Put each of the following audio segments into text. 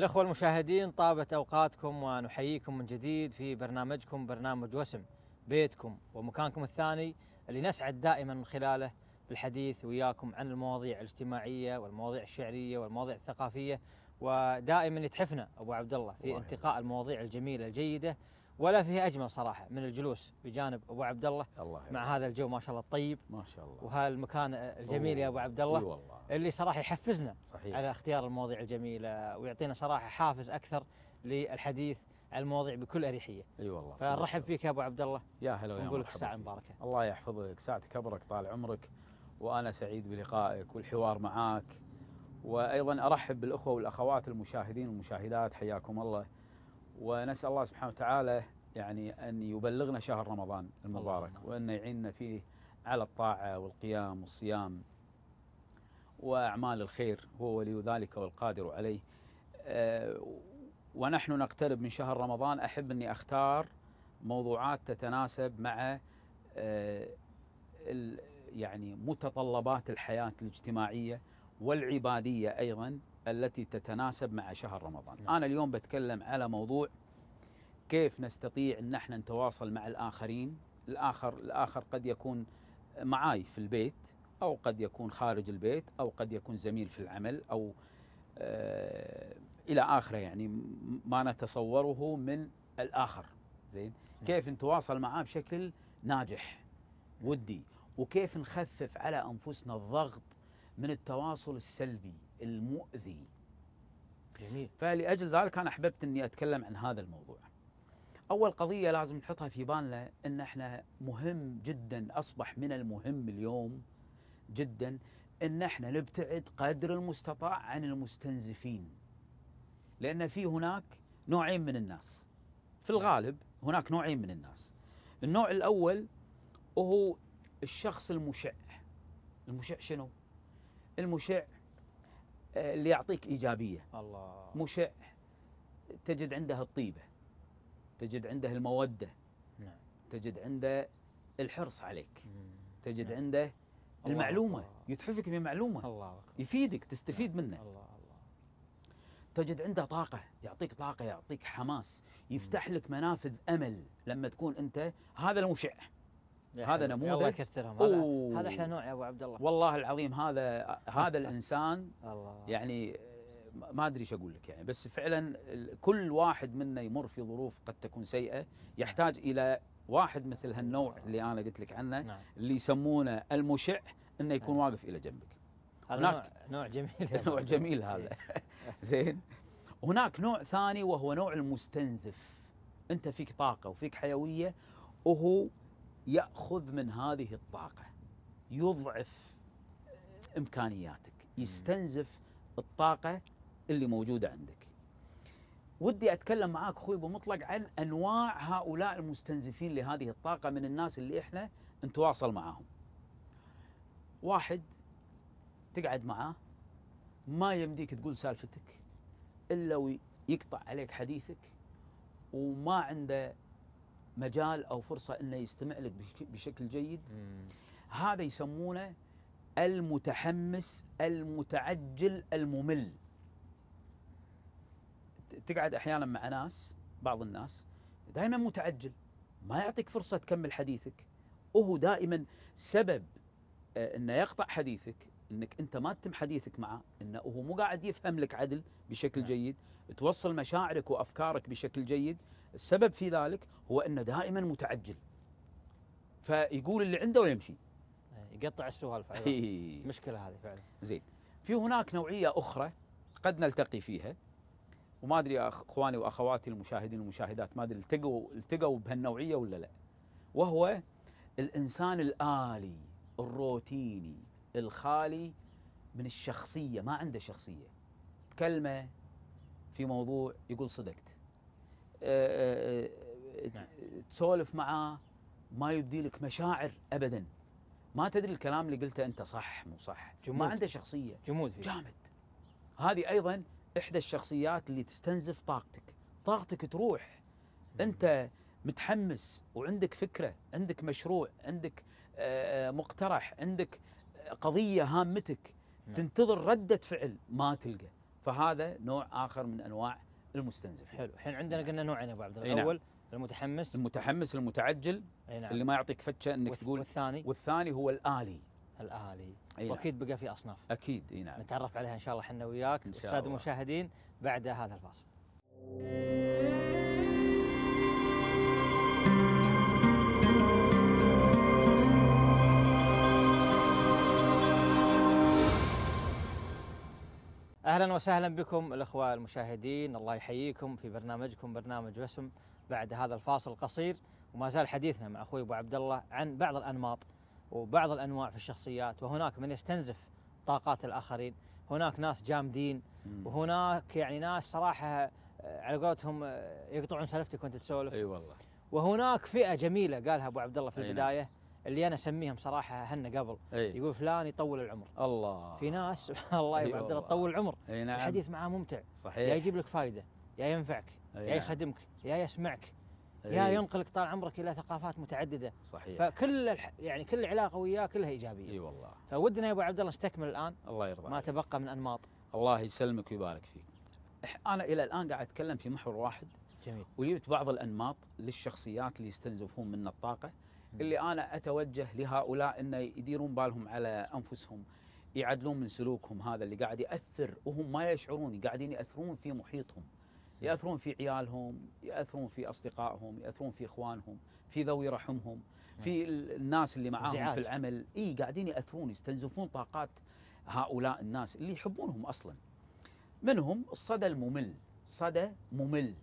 الأخوة المشاهدين طابت أوقاتكم ونحييكم من جديد في برنامجكم برنامج وسم بيتكم ومكانكم الثاني اللي نسعد دائما من خلاله بالحديث وياكم عن المواضيع الاجتماعية والمواضيع الشعرية والمواضيع الثقافية ودائما يتحفنا أبو عبد الله في انتقاء المواضيع الجميلة الجيدة ولا فيه اجمل صراحه من الجلوس بجانب ابو عبد الله, الله مع هذا الجو ما شاء الله الطيب ما شاء الله وهالمكان الجميل يا ابو عبد الله والله. اللي صراحه يحفزنا صحيح. على اختيار المواضيع الجميله ويعطينا صراحه حافز اكثر للحديث عن المواضيع بكل اريحيه اي أيوة والله فنرحب فيك يا ابو عبد الله يا هلا ويا نقول لك ساعه مباركه الله يحفظك ساعه كبرك طال عمرك وانا سعيد بلقائك والحوار معاك وايضا ارحب بالاخوه والاخوات المشاهدين والمشاهدات حياكم الله ونسأل الله سبحانه وتعالى يعني أن يبلغنا شهر رمضان المبارك وأن يعيننا فيه على الطاعة والقيام والصيام وأعمال الخير هو ولي ذلك والقادر عليه آه، ونحن نقترب من شهر رمضان أحب أني أختار موضوعات تتناسب مع آه، يعني متطلبات الحياة الاجتماعية والعبادية أيضا التي تتناسب مع شهر رمضان نعم. أنا اليوم بتكلم على موضوع كيف نستطيع أن احنا نتواصل مع الآخرين الآخر, الآخر قد يكون معاي في البيت أو قد يكون خارج البيت أو قد يكون زميل في العمل أو آه إلى آخره يعني ما نتصوره من الآخر زين نعم. كيف نتواصل معاه بشكل ناجح ودي وكيف نخفف على أنفسنا الضغط من التواصل السلبي المؤذي جميل فلأجل ذلك أنا أحببت أني أتكلم عن هذا الموضوع أول قضية لازم نحطها في بالنا أن احنا مهم جدا أصبح من المهم اليوم جدا أن احنا نبتعد قدر المستطاع عن المستنزفين لأن في هناك نوعين من الناس في الغالب هناك نوعين من الناس النوع الأول هو الشخص المشع المشع شنو؟ المشع آه، اللي يعطيك ايجابيه الله مشع تجد عنده الطيبه تجد عنده الموده نعم تجد عنده الحرص عليك مم. تجد نعم. عنده المعلومه الله. يتحفك بمعلومه الله أكبر. يفيدك تستفيد نعم. منه الله الله تجد عنده طاقه يعطيك طاقه يعطيك حماس يفتح لك منافذ امل لما تكون انت هذا المشع هذا نموذج الله يكثرهم هذا, احلى نوع يا ابو عبد الله والله العظيم هذا هذا الانسان الله يعني آه، ما ادري ايش اقول لك يعني بس فعلا كل واحد منا يمر في ظروف قد تكون سيئه يحتاج الى واحد مثل هالنوع اللي انا قلت لك عنه نعم. اللي يسمونه المشع انه يكون نعم. واقف الى جنبك هذا نوع نوع جميل نوع جميل هذا إيه. زين هناك نوع ثاني وهو نوع المستنزف انت فيك طاقه وفيك حيويه وهو ياخذ من هذه الطاقه يضعف امكانياتك يستنزف الطاقه اللي موجوده عندك ودي اتكلم معاك اخوي ابو مطلق عن انواع هؤلاء المستنزفين لهذه الطاقه من الناس اللي احنا نتواصل معاهم واحد تقعد معاه ما يمديك تقول سالفتك الا ويقطع عليك حديثك وما عنده مجال او فرصه انه يستمع لك بشكل جيد مم. هذا يسمونه المتحمس المتعجل الممل تقعد احيانا مع ناس بعض الناس دائما متعجل ما يعطيك فرصه تكمل حديثك وهو دائما سبب آه، انه يقطع حديثك انك انت ما تتم حديثك معه انه هو مو قاعد يفهم لك عدل بشكل نعم. جيد توصل مشاعرك وافكارك بشكل جيد السبب في ذلك هو انه دائما متعجل فيقول اللي عنده ويمشي إيه، يقطع السوالف إيه. مشكله هذه فعلا زين في هناك نوعيه اخرى قد نلتقي فيها وما ادري اخواني واخواتي المشاهدين والمشاهدات ما ادري التقوا التقوا بهالنوعيه ولا لا وهو الانسان الالي الروتيني الخالي من الشخصيه ما عنده شخصيه تكلمه في موضوع يقول صدقت تسولف معاه ما يبدي لك مشاعر ابدا ما تدري الكلام اللي قلته انت صح مو صح جمود. ما عنده شخصيه جمود فيه. جامد هذه ايضا احدى الشخصيات اللي تستنزف طاقتك طاقتك تروح انت متحمس وعندك فكره عندك مشروع عندك آه، آه، مقترح عندك آه، قضيه هامتك نعم. تنتظر رده فعل ما تلقى فهذا نوع اخر من انواع المستنزف حلو الحين عندنا نعم. قلنا نوعين يعني ابو عبد الله نعم. الاول نعم. المتحمس المتحمس المتعجل اي نعم. اللي ما يعطيك فتشه انك والث... تقول والثاني والثاني هو الالي الالي نعم. واكيد بقى في اصناف اكيد اي نعم نتعرف عليها ان شاء الله احنا وياك الساده المشاهدين بعد هذا الفاصل اهلا وسهلا بكم الاخوه المشاهدين الله يحييكم في برنامجكم برنامج وسم بعد هذا الفاصل القصير وما زال حديثنا مع اخوي ابو عبد الله عن بعض الانماط وبعض الانواع في الشخصيات وهناك من يستنزف طاقات الاخرين هناك ناس جامدين وهناك يعني ناس صراحه آه، على قولتهم آه، يقطعون سلفتك وانت تسولف اي أيوة والله وهناك فئه جميله قالها ابو عبد الله في نعم. البدايه اللي انا اسميهم صراحه هن قبل أي. يقول فلان يطول العمر الله في ناس الله يا عبد الله تطول العمر أي نعم. الحديث معاه ممتع صحيح يا يجيب لك فائده يا ينفعك يا نعم. يخدمك يا يسمعك يا ينقلك طال عمرك الى ثقافات متعدده صحيح فكل الح... يعني كل علاقه وياه كلها ايجابيه اي والله فودنا يا ابو عبد الله نستكمل الان الله يرضى ما تبقى من انماط الله يسلمك ويبارك فيك انا الى الان قاعد اتكلم في محور واحد جميل وجبت بعض الانماط للشخصيات اللي يستنزفون منا الطاقه اللي انا اتوجه لهؤلاء انه يديرون بالهم على انفسهم يعدلون من سلوكهم هذا اللي قاعد ياثر وهم ما يشعرون قاعدين ياثرون في محيطهم ياثرون في عيالهم ياثرون في اصدقائهم ياثرون في اخوانهم في ذوي رحمهم في الناس اللي معاهم في العمل اي قاعدين ياثرون يستنزفون طاقات هؤلاء الناس اللي يحبونهم اصلا منهم الصدى الممل صدى ممل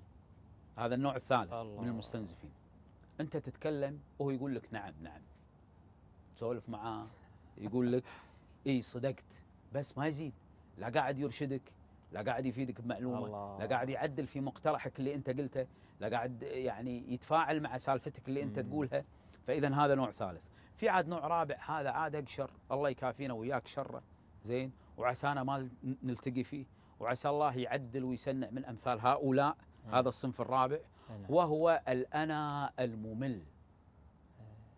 هذا النوع الثالث الله. من المستنزفين انت تتكلم وهو يقول لك نعم نعم تسولف معاه يقول لك اي صدقت بس ما يزيد لا قاعد يرشدك لا قاعد يفيدك بمعلومه الله. لا قاعد يعدل في مقترحك اللي انت قلته لا قاعد يعني يتفاعل مع سالفتك اللي انت تقولها فاذا هذا نوع ثالث في عاد نوع رابع هذا عاد اقشر الله يكافينا وياك شره زين وعسانا ما نلتقي فيه وعسى الله يعدل ويسنع من امثال هؤلاء هذا الصنف الرابع نعم. وهو الأنا الممل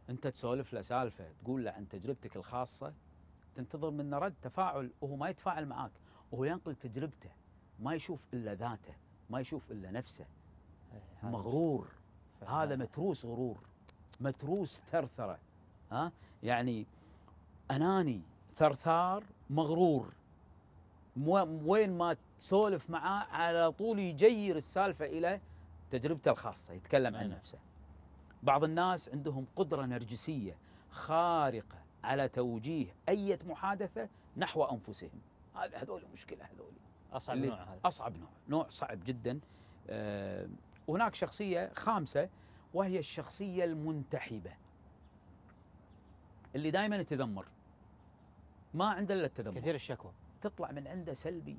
أنت تسولف له سالفة تقول له عن تجربتك الخاصة تنتظر منه رد تفاعل وهو ما يتفاعل معك وهو ينقل تجربته ما يشوف إلا ذاته ما يشوف إلا نفسه إيه، مغرور هذا متروس غرور متروس ثرثرة ها يعني أناني ثرثار مغرور وين ما تسولف معاه على طول يجير السالفة إلى تجربته الخاصة يتكلم عن نعم. نفسه بعض الناس عندهم قدرة نرجسية خارقة على توجيه أي محادثة نحو أنفسهم هذا هذول مشكلة هذول أصعب نوع هذا أصعب نوع نوع صعب جدا أه هناك شخصية خامسة وهي الشخصية المنتحبة اللي دائما يتذمر ما عنده الا التذمر كثير الشكوى تطلع من عنده سلبي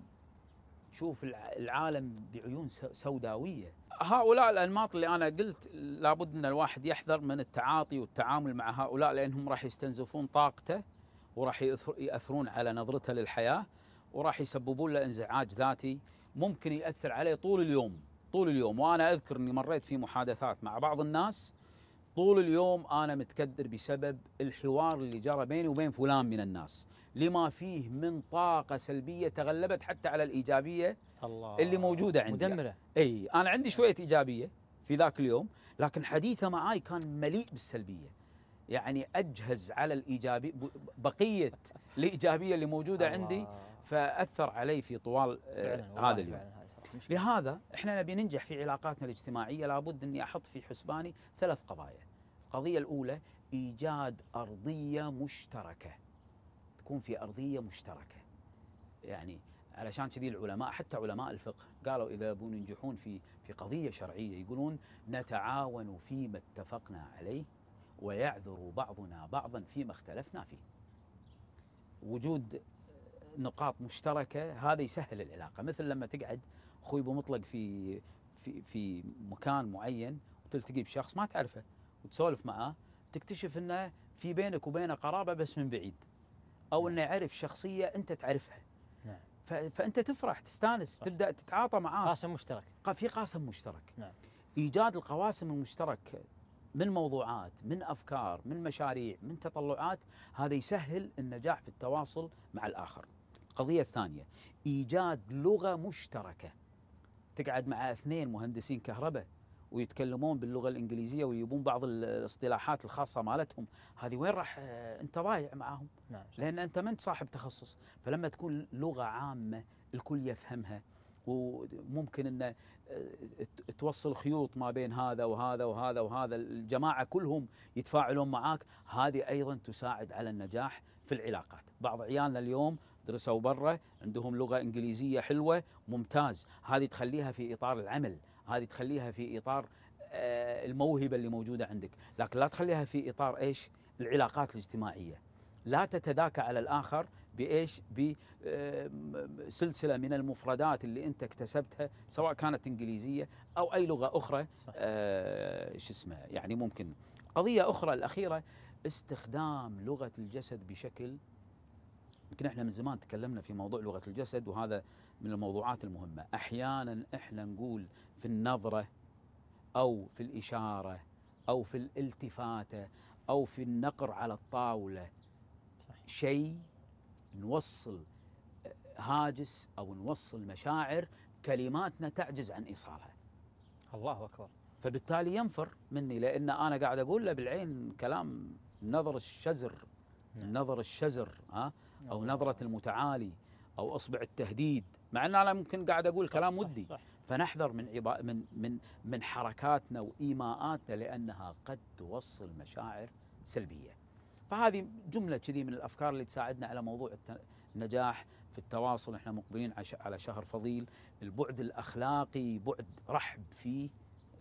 شوف العالم بعيون سوداويه هؤلاء الانماط اللي انا قلت لابد ان الواحد يحذر من التعاطي والتعامل مع هؤلاء لانهم راح يستنزفون طاقته وراح ياثرون على نظرته للحياه وراح يسببون له انزعاج ذاتي ممكن ياثر عليه طول اليوم طول اليوم وانا اذكر اني مريت في محادثات مع بعض الناس طول اليوم انا متكدر بسبب الحوار اللي جرى بيني وبين فلان من الناس لما فيه من طاقه سلبيه تغلبت حتى على الايجابيه الله اللي موجوده عندي مدمره اي انا عندي شويه ايجابيه في ذاك اليوم لكن حديثه معاي كان مليء بالسلبيه يعني اجهز على الايجابيه بقيه الايجابيه اللي موجوده عندي فاثر علي في طوال آه، هذا اليوم لهذا احنا نبي ننجح في علاقاتنا الاجتماعيه لابد اني احط في حسباني ثلاث قضايا القضيه الاولى ايجاد ارضيه مشتركه يكون في أرضية مشتركة يعني علشان كذي العلماء حتى علماء الفقه قالوا إذا يبون ينجحون في في قضية شرعية يقولون نتعاون فيما اتفقنا عليه ويعذر بعضنا بعضا فيما اختلفنا فيه وجود نقاط مشتركة هذا يسهل العلاقة مثل لما تقعد أخوي أبو مطلق في في في مكان معين وتلتقي بشخص ما تعرفه وتسولف معاه تكتشف أنه في بينك وبينه قرابة بس من بعيد او نعم. انه يعرف شخصيه انت تعرفها نعم فانت تفرح تستانس صح. تبدا تتعاطى معاه قاسم مشترك في قاسم مشترك نعم ايجاد القواسم المشتركه من موضوعات من افكار من مشاريع من تطلعات هذا يسهل النجاح في التواصل مع الاخر القضيه الثانيه ايجاد لغه مشتركه تقعد مع اثنين مهندسين كهرباء ويتكلمون باللغه الانجليزيه ويبون بعض الاصطلاحات الخاصه مالتهم هذه وين راح آه، انت ضايع معاهم نعم. لان انت ما انت صاحب تخصص فلما تكون لغه عامه الكل يفهمها وممكن ان آه، توصل خيوط ما بين هذا وهذا وهذا وهذا الجماعه كلهم يتفاعلون معاك هذه ايضا تساعد على النجاح في العلاقات بعض عيالنا اليوم درسوا برا عندهم لغه انجليزيه حلوه ممتاز هذه تخليها في اطار العمل هذه تخليها في اطار آه، الموهبه اللي موجوده عندك لكن لا تخليها في اطار ايش العلاقات الاجتماعيه لا تتذاكى على الاخر بايش؟ بسلسله آه، من المفردات اللي انت اكتسبتها سواء كانت انجليزيه او اي لغه اخرى آه شو اسمه يعني ممكن قضيه اخرى الاخيره استخدام لغه الجسد بشكل يمكن احنا من زمان تكلمنا في موضوع لغه الجسد وهذا من الموضوعات المهمة أحيانا إحنا نقول في النظرة أو في الإشارة أو في الالتفاتة أو في النقر على الطاولة شيء نوصل هاجس أو نوصل مشاعر كلماتنا تعجز عن إيصالها الله أكبر فبالتالي ينفر مني لأن أنا قاعد أقول له بالعين كلام نظر الشزر نعم. نظر الشزر ها أو نعم. نظرة المتعالي أو أصبع التهديد مع ان انا ممكن قاعد اقول كلام ودي صح صح فنحذر من عبا من من من حركاتنا وايماءاتنا لانها قد توصل مشاعر سلبيه. فهذه جمله كذي من الافكار اللي تساعدنا على موضوع النجاح في التواصل احنا مقبلين على شهر فضيل، البعد الاخلاقي بعد رحب فيه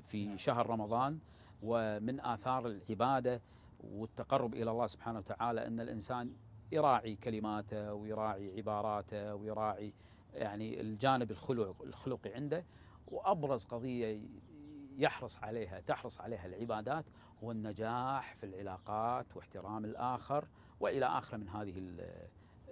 في نعم. شهر رمضان ومن اثار العباده والتقرب الى الله سبحانه وتعالى ان الانسان يراعي كلماته ويراعي عباراته ويراعي يعني الجانب الخلقي عنده وابرز قضيه يحرص عليها تحرص عليها العبادات هو النجاح في العلاقات واحترام الاخر والى اخره من هذه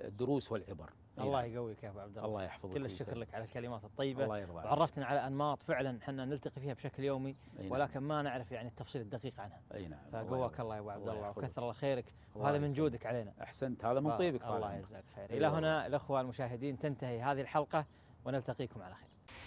الدروس والعبر. الله إيه. يقويك يا ابو عبد الله الله يحفظك كل الشكر لك على الكلمات الطيبه الله يرضى عليك وعرفتنا على انماط فعلا احنا نلتقي فيها بشكل يومي نعم. ولكن ما نعرف يعني التفصيل الدقيق عنها اي نعم فقواك الله يا ابو عبد الله وكثر الله خيرك وهذا من جودك علينا احسنت هذا من طيبك طبعا الله يجزاك خير الى هنا الاخوه المشاهدين تنتهي هذه الحلقه ونلتقيكم على خير